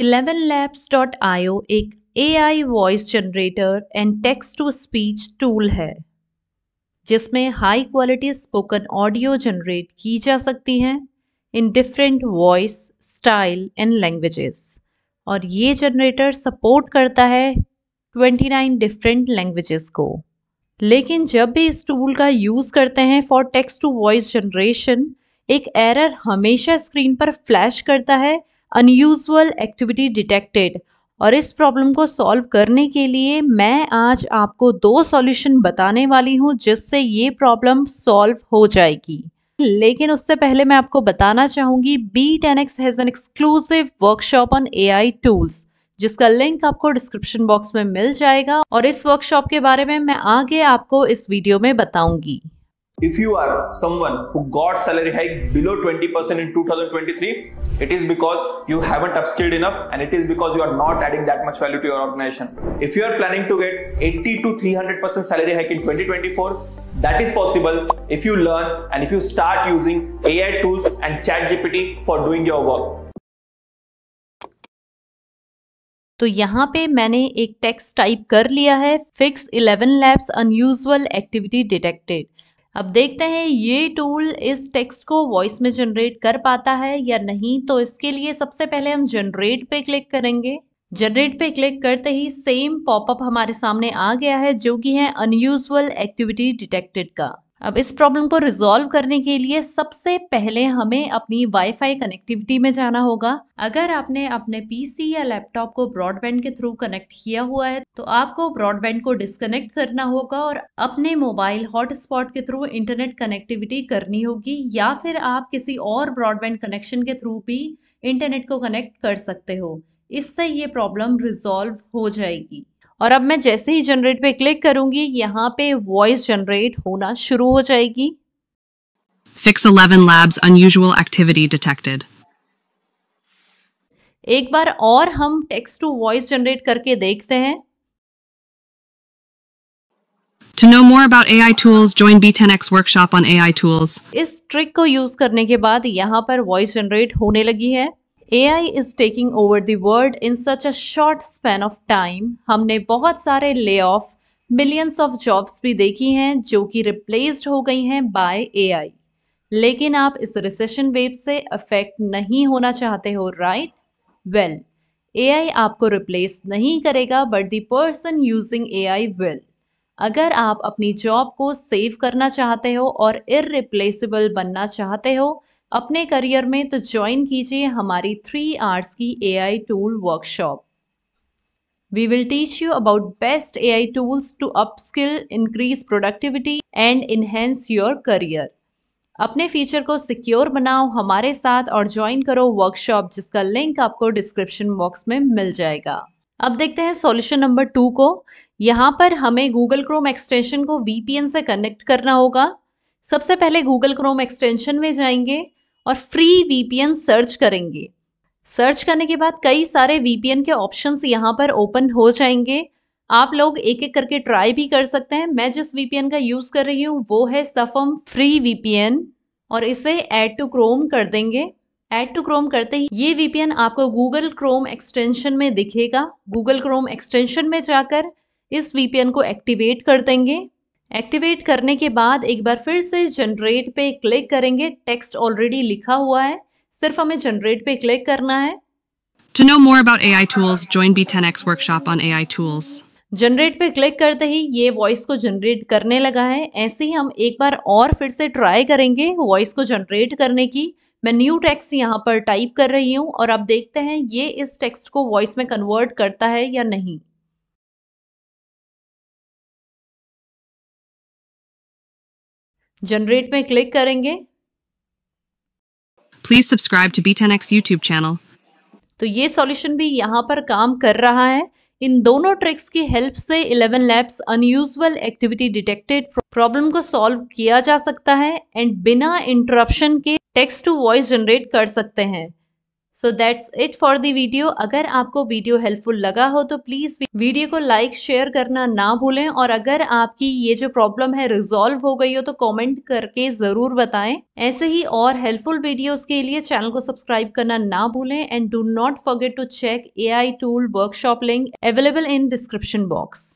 Eleven labs dot io एक A I voice generator and text to speech tool है जिसमें high quality spoken audio generate की जा सकती हैं in different voice style and languages और ये जनरेटर सपोर्ट करता है 29 डिफरेंट लैंग्वेजेस को लेकिन जब भी इस टूल का यूज़ करते हैं for text to voice generation एक एरर हमेशा स्क्रीन पर फ्लैश करता है अनयूजल एक्टिविटी डिटेक्टेड और इस प्रॉब्लम को सॉल्व करने के लिए मैं आज आपको दो सॉल्यूशन बताने वाली हूँ जिससे ये प्रॉब्लम सॉल्व हो जाएगी लेकिन उससे पहले मैं आपको बताना चाहूँगी B ten X has an exclusive workshop on AI tools जिसका लिंक आपको डिस्क्रिप्शन बॉक्स में मिल जाएगा और इस वर्कशॉप के बारे में मैं आगे आपको इस वीडियो में बताऊंगी If you are someone who got salary hike below 20% in 2023, it is because you haven't upskilled enough and it is because you are not adding that much value to your organization. If you are planning to get 80 to 300% salary hike in 2024, that is possible if you learn and if you start using AI tools and ChatGPT for doing your work. तो यहाँ पे मैंने एक text type कर लिया है fix 11 labs unusual activity detected अब देखते हैं ये टूल इस टेक्स्ट को वॉइस में जनरेट कर पाता है या नहीं तो इसके लिए सबसे पहले हम जनरेट पे क्लिक करेंगे जनरेट पे क्लिक करते ही सेम पॉपअप हमारे सामने आ गया है जो कि है अनयूजल एक्टिविटी डिटेक्टेड का अब इस प्रॉब्लम को रिजॉल्व करने के लिए सबसे पहले हमें अपनी वाईफाई कनेक्टिविटी में जाना होगा अगर आपने अपने पीसी या लैपटॉप को ब्रॉडबैंड के थ्रू कनेक्ट किया हुआ है तो आपको ब्रॉडबैंड को डिस्कनेक्ट करना होगा और अपने मोबाइल हॉटस्पॉट के थ्रू इंटरनेट कनेक्टिविटी करनी होगी या फिर आप किसी और ब्रॉडबैंड कनेक्शन के थ्रू भी इंटरनेट को कनेक्ट कर सकते हो इससे ये प्रॉब्लम रिजॉल्व हो जाएगी और अब मैं जैसे ही जनरेट पे क्लिक करूंगी यहाँ पे वॉइस जनरेट होना शुरू हो जाएगी fix 11 labs unusual activity detected एक बार और हम टेक्स्ट टू वॉइस जनरेट करके देखते हैं To know more about AI tools, join B10X workshop on AI tools. इस ट्रिक को यूज करने के बाद यहाँ पर वॉइस जनरेट होने लगी है AI is taking over the world in such a short span of time हमने बहुत सारे lay off millions of jobs भी देखी हैं जो कि रिप्लेस्ड हो गई हैं बाय आई लेकिन आप इस रिसेशन वेव से अफेक्ट नहीं होना चाहते हो राइट वेल आई आपको रिप्लेस नहीं करेगा but the person using AI will अगर आप अपनी जॉब को सेव करना चाहते हो और इरिप्लेसेबल बनना चाहते हो अपने करियर में तो ज्वाइन कीजिए हमारी थ्री आर्स की A I tool workshop we teach you about best A I tools to upskill increase productivity and enhance your career अपने फ्यूचर को सिक्योर बनाओ हमारे साथ और ज्वाइन करो वर्कशॉप जिसका लिंक आपको डिस्क्रिप्शन बॉक्स में मिल जाएगा अब देखते हैं सॉल्यूशन नंबर टू को यहाँ पर हमें गूगल क्रोम एक्सटेंशन को वीपीएन से कनेक्ट करना होगा सबसे पहले गूगल क्रोम एक्सटेंशन में जाएंगे और फ्री वीपीएन सर्च करेंगे सर्च करने के बाद कई सारे वीपीएन के ऑप्शंस यहाँ पर ओपन हो जाएंगे आप लोग एक एक करके ट्राई भी कर सकते हैं मैं जिस वीपीएन का यूज़ कर रही हूँ वो है सफम फ्री वीपीएन और इसे ऐड टू क्रोम कर देंगे ऐड टू क्रोम करते ही ये वीपीएन आपको गूगल क्रोम एक्सटेंशन में दिखेगा गूगल क्रोम एक्सटेंशन में जाकर इस वीपीएन को एक्टिवेट कर देंगे एक्टिवेट करने के बाद एक बार फिर से जनरेट पे क्लिक करेंगे टेक्स्ट ऑलरेडी लिखा हुआ है सिर्फ हमें जनरेट पे क्लिक करना है To know more about AI tools, join B10X workshop on AI tools. Generate पे क्लिक करते ही ये वॉइस को जनरेट करने लगा है ऐसे ही हम एक बार और फिर से ट्राई करेंगे वॉइस को जनरेट करने की मैं न्यू टेक्स्ट यहाँ पर टाइप कर रही हूँ और अब देखते हैं ये इस टेक्स्ट को वॉइस में कन्वर्ट करता है या नहीं जनरेट में क्लिक करेंगे please subscribe to B X YouTube channel तो ये सॉल्यूशन भी यहाँ पर काम कर रहा है इन दोनों ट्रिक्स की हेल्प से 11 labs unusual activity detected problem को सॉल्व किया जा सकता है एंड बिना इंटरप्शन के टेक्स्ट टू वॉइस जनरेट कर सकते हैं so that's it for the video अगर आपको वीडियो हेल्पफुल लगा हो तो प्लीज़ वीडियो को लाइक शेयर करना ना भूलें और अगर आपकी ये जो प्रॉब्लम है रिजॉल्व हो गई हो तो कमेंट करके ज़रूर बताएं ऐसे ही और हेल्पफुल वीडियोस के लिए चैनल को सब्सक्राइब करना ना भूलें and do not forget to check a tool workshop link available in description box